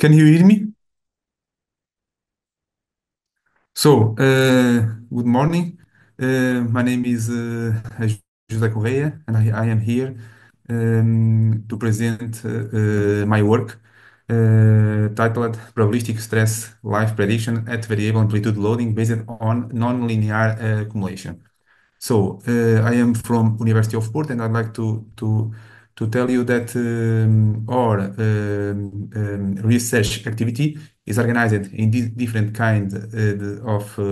Can you hear me? So, uh, good morning. Uh, my name is uh, José Correia, and I, I am here um, to present uh, uh, my work uh, titled Probabilistic Stress Life Prediction at Variable Amplitude Loading Based on Nonlinear uh, Accumulation. So, uh, I am from University of Porto, and I'd like to, to to tell you that um, our um, um, research activity is organized in different kind uh, of uh,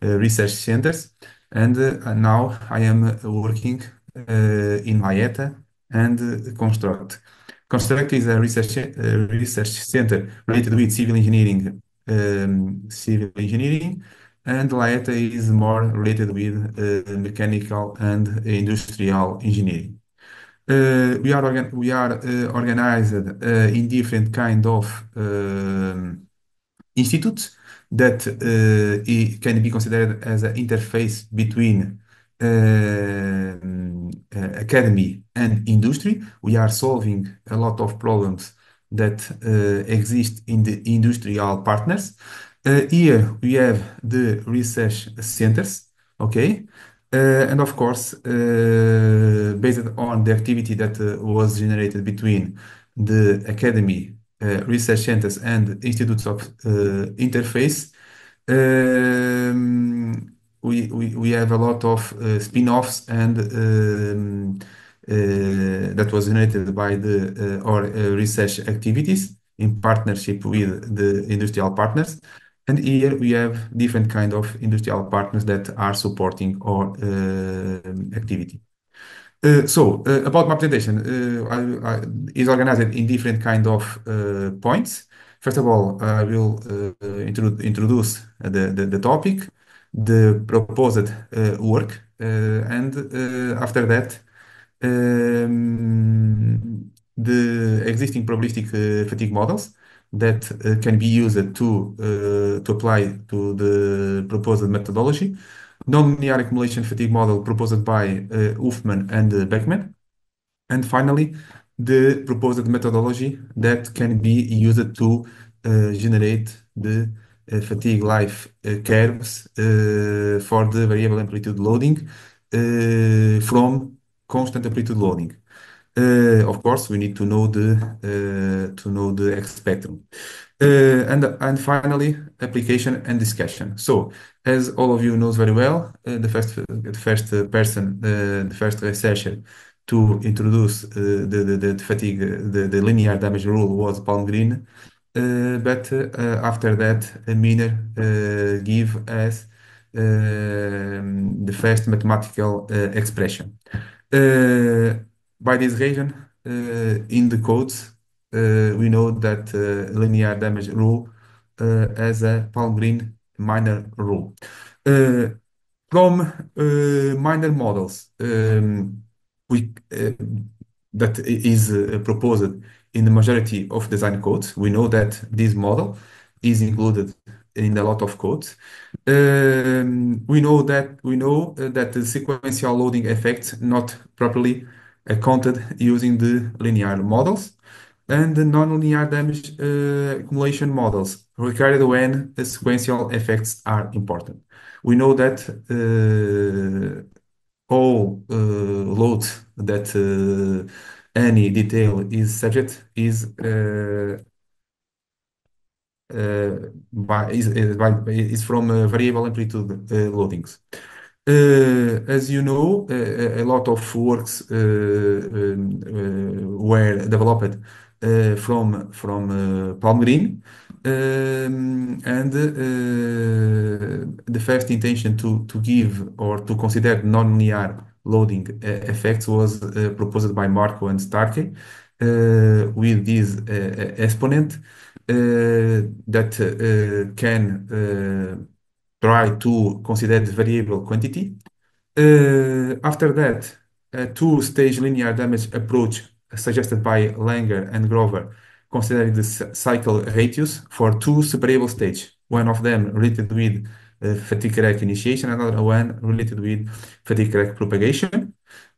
research centers. Uh, and Now I am working in Laeta and Construct. Construct is a research center related with civil engineering, civil engineering, and Laeta is more related with mechanical and industrial engineering. Uh, we are organ we are uh, organized uh, in different kind of um, institutes that uh, it can be considered as an interface between um, uh, academy and industry. We are solving a lot of problems that uh, exist in the industrial partners. Uh, here we have the research centers, okay? Uh, and of course, uh, based on the activity that uh, was generated between the academy, research centers, and institutes of interface, um, we have a lot of spin-offs and um, that was generated by our research activities in partnership with the industrial partners. Here we have different kind of industrial partners that are supporting our uh, activity. Uh, uh, about my presentation, is organized in different kind of points. First of all, I will introduce the topic, the proposed work, and after that, um, the existing probabilistic fatigue models that uh, can be used to, uh, to apply to the proposed methodology, nonlinear accumulation fatigue model proposed by uh, Ufman and uh, Beckman, and finally, the proposed methodology that can be used to uh, generate the fatigue life curves for the variable amplitude loading from constant amplitude loading. Uh, of course, we need to know the uh, X spectrum. Uh, and finally, application and discussion. So as all of you knows very well, the first person, the first researcher to introduce the fatigue, the linear damage rule was Palmgren. But after that, Miner give us um, the first mathematical expression by this region uh, in the codes, uh, we know that uh, linear damage rule as a palm green minor rule. from minor models um, we, that is proposed in the majority of design codes, we know that this model is included in a lot of codes. Um, we know that we know that the sequential loading effects not properly accounted uh, using the linear models and the nonlinear damage uh, accumulation models required when sequential effects are important. We know that uh, all uh, load that uh, any detail is subject is uh, by is, by is from variable amplitude loadings. Uh, as you know, a lot of works uh, um, uh, were developed from um, and The first intention to give or to consider non-linear loading effects was proposed by Marco and Starkey with this exponent that can try to consider the variable quantity. Uh, after that, a two-stage linear damage approach suggested by Langer and Grover, considering the cycle radius for two separable stages, one of them related with uh, fatigue crack initiation, another one related with fatigue crack propagation.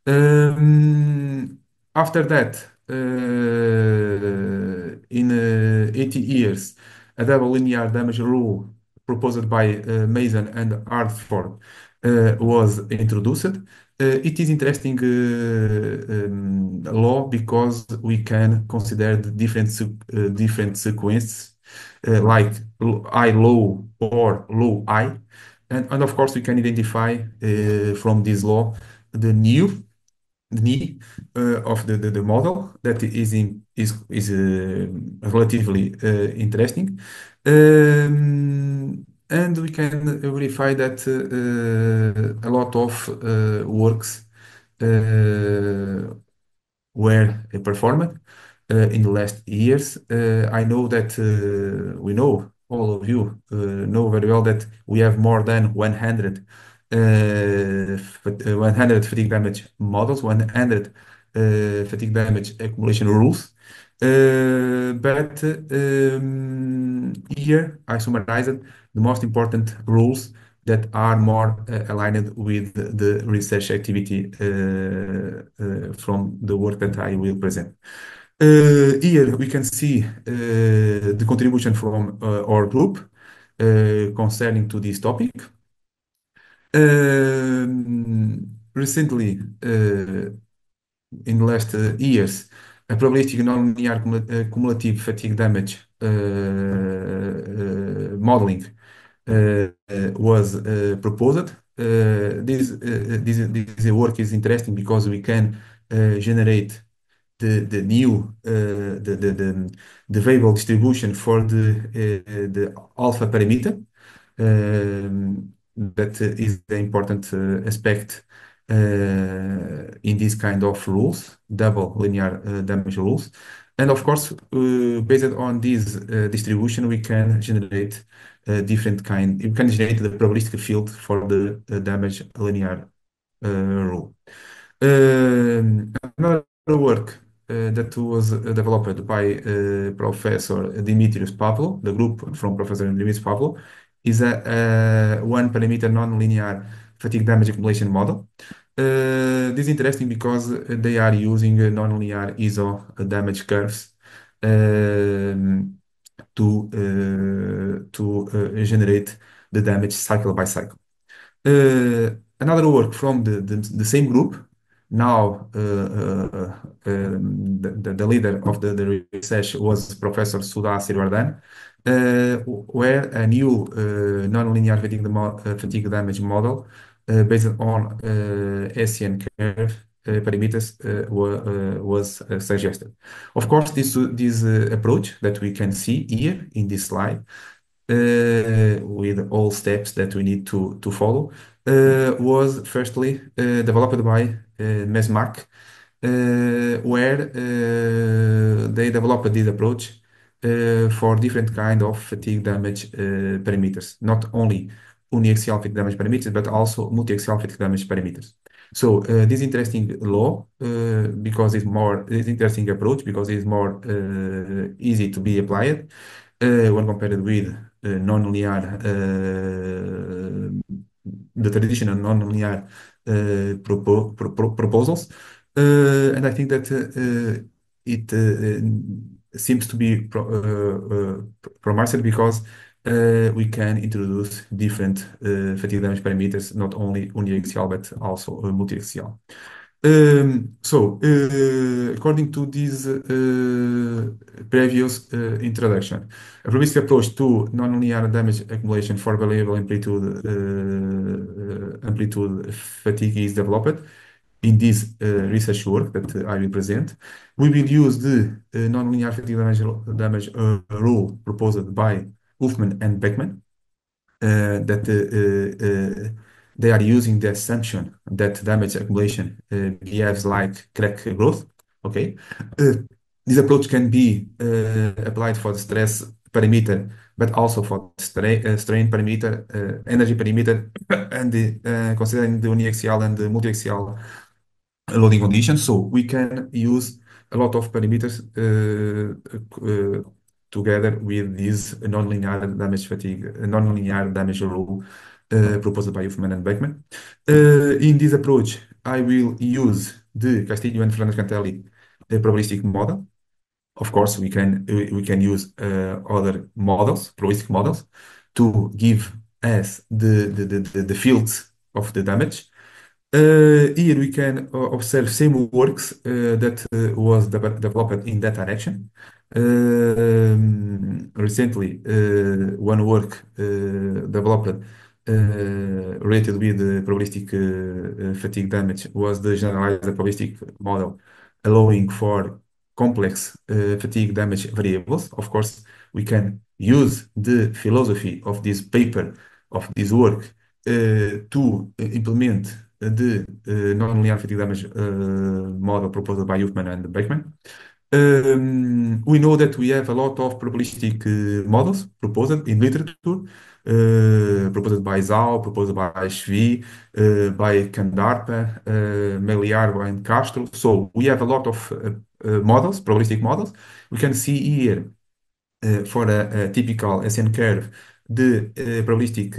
Um, after that, uh, in uh, 80 years, a double linear damage rule proposed by uh, Mason and Hartford uh, was introduced, uh, it is interesting um, law because we can consider the different different sequences like I low or low I, and, and of course we can identify from this law the new knee uh, of the, the, the, model that is in, is is uh, relatively uh, interesting, um, and we can verify that uh, uh, a lot of uh, works were performed in the last years. I know that we know all of you know very well that we have more than 100 uh, uh, 100 fatigue damage models, 100 uh, fatigue damage accumulation rules. But um, here I summarized the most important rules that are more aligned with the research activity from the work that I will present. Here we can see the contribution from our group concerning to this topic. Um, recently, uh, in the last uh, years, a probabilistic nonlinear uh, cumulative fatigue damage uh, modeling was proposed. this, this this work is interesting because we can generate the the new uh, the, the the the variable distribution for the uh, the alpha parameter um, that is the important uh, aspect uh, in this kind of rules, double linear uh, damage rules. And of course, based on this distribution, we can generate different kind, we can generate the probabilistic field for the damage linear rule. Um, another work that was developed by Professor Dimitrios Pavlo, the group from Professor Dimitrios Pavlo, is a, a one parameter nonlinear fatigue damage accumulation model. Uh, this is interesting because they are using nonlinear ISO damage curves um, to uh, to uh, generate the damage cycle by cycle. Uh, another work from the, the, the same group. Now, uh, uh, um, the, the, leader of the, the research was Professor Sudha Sirwardhan, uh, where a new uh, nonlinear uh, fatigue damage model based on Hessian curve parameters was suggested. Of course, this approach that we can see here in this slide with all steps that we need to follow was firstly developed by Mesmac, where they developed this approach Eh, for different kind of fatigue damage eh, parameters, not only uniaxial fatigue damage parameters, but also multiaxial fatigue damage parameters. So uh, this interesting law uh, because it's more this interesting approach because it's more uh, easy to be applied when compared with non-linear the traditional non-linear propo pro pro proposals, and I think that it seems to be pro uh, uh, promised because uh, we can introduce different fatigue damage parameters, not only uniaxial but also multiaxial. Um, so, uh, according to this uh, previous uh, introduction, a probabilistic approach to nonlinear damage accumulation for variable amplitude amplitude fatigue is developed in this uh, research work that I will present. We will use the uh, nonlinear effective damage, damage uh, rule proposed by Uffman and Beckman, that they are using the assumption that damage accumulation behaves like crack growth. Okay, this approach can be applied for the stress parameter, but also for the uh, strain parameter, uh, energy parameter, and the, uh, considering the uniaxial and the multiaxial loading conditions. So we can use a lot of parameters uh, uh, together with this nonlinear damage fatigue, nonlinear damage rule uh, proposed by Uffman and Beckman. Uh, in this approach, I will use the Castillo and Fernandez Cantelli probabilistic model. Of course, we can we can use uh, other models, probabilistic models, to give us the the, the, the fields of the damage uh, here we can uh, observe same works uh, that uh, was de- developed in that direction. Um, recently, uh, one work uh, developed related with the probabilistic fatigue damage was the generalized probabilistic model, allowing for complex fatigue damage variables. Of course, we can use the philosophy of this paper, of this work, to implement de uh, eh, non-linear fatigue damage uh, model proposed by Huffman and Beckman. Um, we know that we have a lot of probabilistic uh, models proposed in literature, uh, proposed by Zhao, proposed by Shvi, uh, by Kandarpa, uh, Meliarva, and Castro. So we have a lot of uh, uh, models, probabilistic models. We can see here uh, for a, a, typical SN curve the probabilistic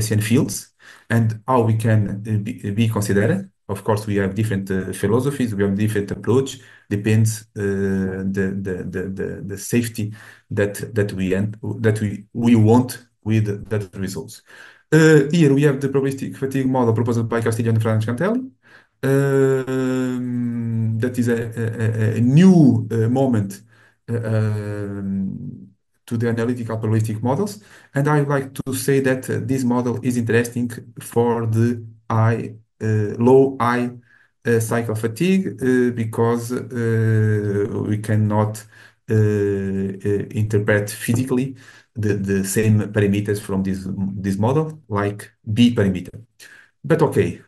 SN fields and how we can uh, be, uh, be considered. Of course, we have different uh, philosophies, we have different approach. Depends uh, the, the, the the the safety that that we end, that we we want with that results. Uh, here we have the probabilistic fatigue model proposed by Castillo and Franz Cantelli. Um, that is a, a, a new uh, moment um, to the analytical probabilistic models. And I would like to say that uh, this model is interesting for the uh, low I uh, cycle fatigue uh, because uh, we cannot uh, interpret physically the, the same parameters from this, this model, like B parameter. But okay,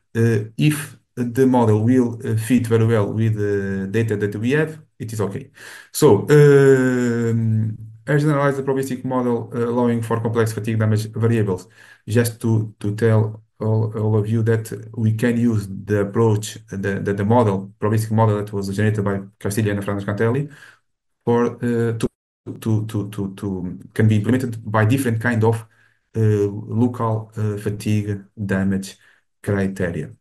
if the model will fit very well with the data that we have, it is okay. So um, I generalized the probabilistic model uh, allowing for complex fatigue damage variables. Just to, to tell all, all of you that we can use the approach, the, the, the model, probabilistic model that was generated by Castiglia and Fernando Cantelli for, uh, to, to, to, to, to, can be implemented by different kind of uh, local uh, fatigue damage criteria.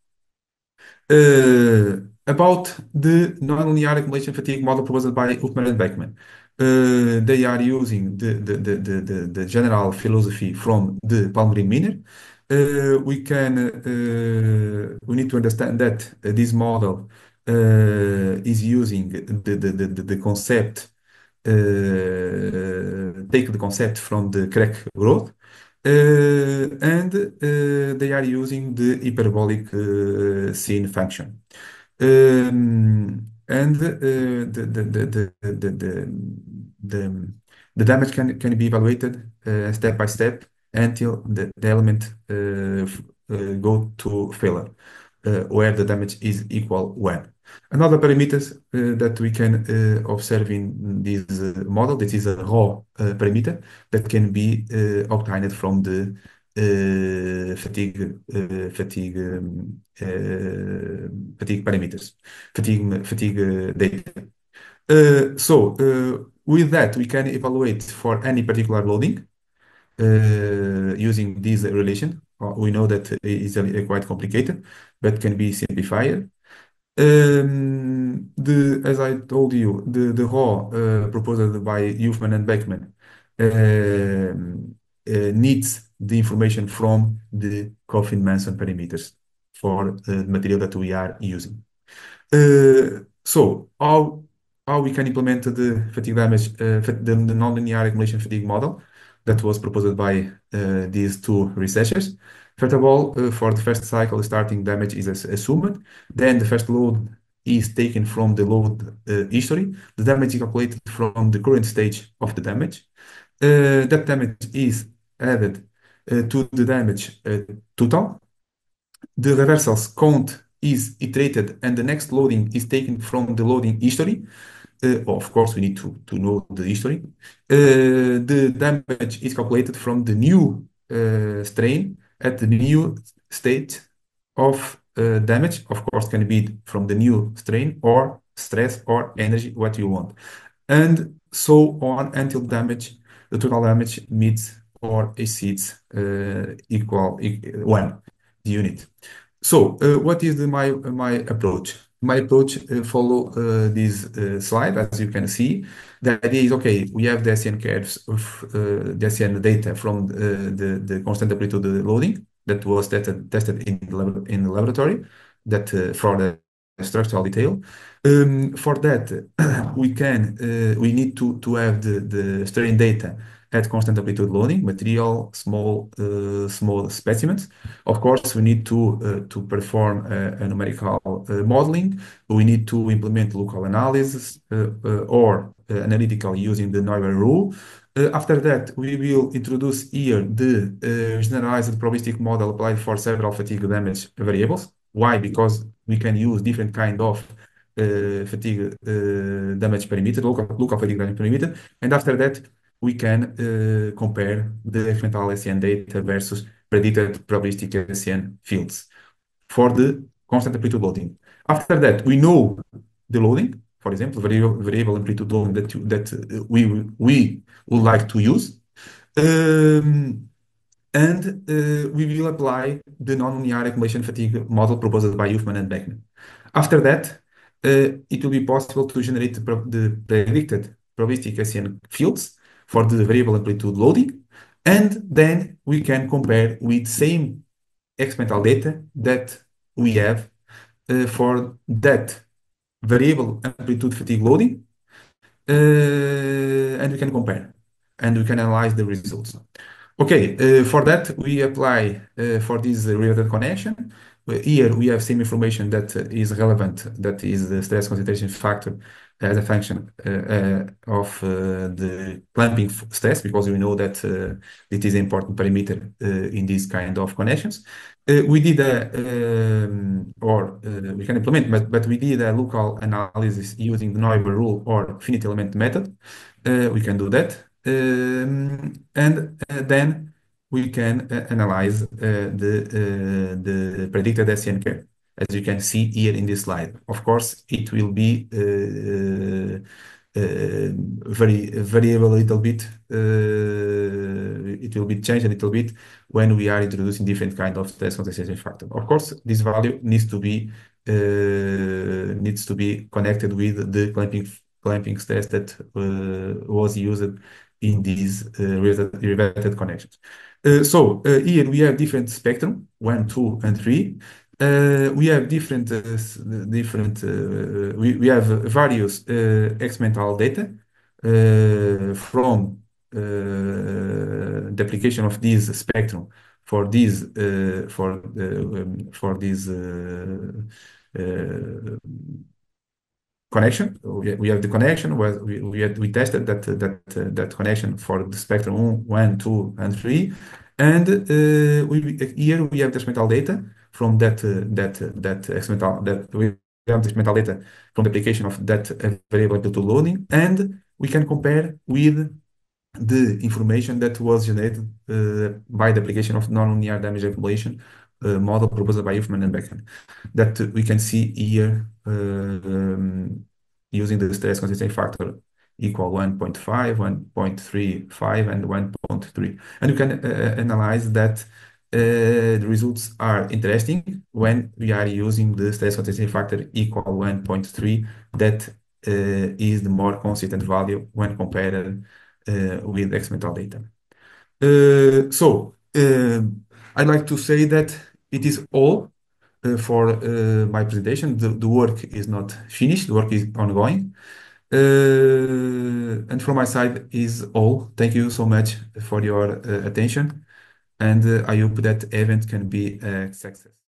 Uh, about the nonlinear accumulation fatigue model proposed by Upman and Beckman. Uh, they are using the, the, the, the, the general philosophy from the Palmgren Miner. Uh, we can uh, we need to understand that this model is using the, the, the, the concept take the concept from the crack growth and they are using the hyperbolic sin function. Um, and uh, the, the, the, the, the, damage can, can be evaluated uh, step by step until the, the element uh, go to failure, where the damage is equal when. Another parameters that we can observe in this model, this is a raw parameter that can be obtained from the Eh, fatigue, uh, fatigue, eh, fatigue parameters, fatigue, fatigue data. so with that, we can evaluate for any particular loading using this relation. Uh, we know that it is a, a quite complicated, but can be simplified. Um, the, as I told you, the, the RAW uh, proposed by Huffman and Beckman um, uh, needs the information from the Coffin-Manson parameters for uh, the material that we are using. Uh, so how how we can implement the fatigue damage, uh, the, the nonlinear accumulation fatigue model that was proposed by uh, these two researchers. First of all, uh, for the first cycle, starting damage is assumed. Then the first load is taken from the load history. The damage is calculated from the current stage of the damage. that damage is added to the damage total. The reversals count is iterated and the next loading is taken from the loading history. Uh, of course, we need to, to know the history. Uh, the damage is calculated from the new uh, strain at the new state of damage. Of course, can be from the new strain or stress or energy, what you want. And so on until damage, the total damage meets or exceeds uh, equal one the unit. So uh, what is the, my my approach? my approach uh, follow uh, this uh, slide as you can see the idea is okay we have SN curves of uh, SN data from the, the constant amplitude loading that was tested, tested in, the in the laboratory that for the structural detail um, for that we can we need to to have the, the strain data at constant amplitude loading, material, small uh, small specimens. Of course, we need to uh, to perform a, numerical uh, modeling. We need to implement local analysis uh, or analytical using the Neuber rule. Uh, after that, we will introduce here the uh, generalized probabilistic model applied for several fatigue damage variables. Why? Because we can use different kind of uh, fatigue damage parameter, local, local fatigue damage parameter. And after that, we can uh, compare the incremental SN data versus predicted probabilistic SN fields for the constant amplitude loading. After that, we know the loading, for example, variable, variable amplitude loading that, you, that uh, we, we would like to use. Um, and uh, we will apply the nonlinear accumulation fatigue model proposed by Huffman and Beckman. After that, uh, it will be possible to generate the, the predicted probabilistic SN fields for the variable amplitude loading. And then we can compare with same experimental data that we have uh, for that variable amplitude fatigue loading. Uh, and we can compare and we can analyze the results. Okay, uh, for that, we apply uh, for this related connection. Uh, here we have same information that is relevant, that is the stress concentration factor as a function uh, uh, of uh, the clamping stress, because we know that it is an important parameter in these kind of connections. we did a, um, or we can implement, but, but we did a local analysis using the Neuber rule or finite element method. we can do that. Um, and then we can analyze the, the predicted SNK as you can see here in this slide. Of course, it will be uh, uh, uh, very variable a little bit. It will be changed a little bit when we are introducing different kind of stress concentration factor. Of course, this value needs to be connected with the clamping stress that was used in these related connections. So, Here we have different spectrum, one, two, and three. Uh, we have different, uh, different. Uh, we, we have various uh, experimental data uh, from uh, the application of this spectrum for these uh, for uh, for this uh, uh, connection. We we have the connection where we we, had, we tested that uh, that uh, that connection for the spectrum one, two, and three, and uh, we here we have the experimental data from that uh, that uh, that experimental uh, that we have this experimental data from the application of that variable to loading, and we can compare with the information that was generated by the application of nonlinear damage accumulation uh, model proposed by Ifman and Beckham that we can see here uh, um, using the stress consistency factor equal 1.5, 1.35, and 1.3. And we can uh, analyze that uh, the results are interesting when we are using the stress satisfaction factor equal 1.3 that uh, is the more consistent value when compared uh, with experimental data. Uh, so uh, I'd like to say that it is all uh, for my presentation. The, the, work is not finished, the work is ongoing. and from my side is all. Thank you so much for your attention and uh, I hope that event can be a uh, success.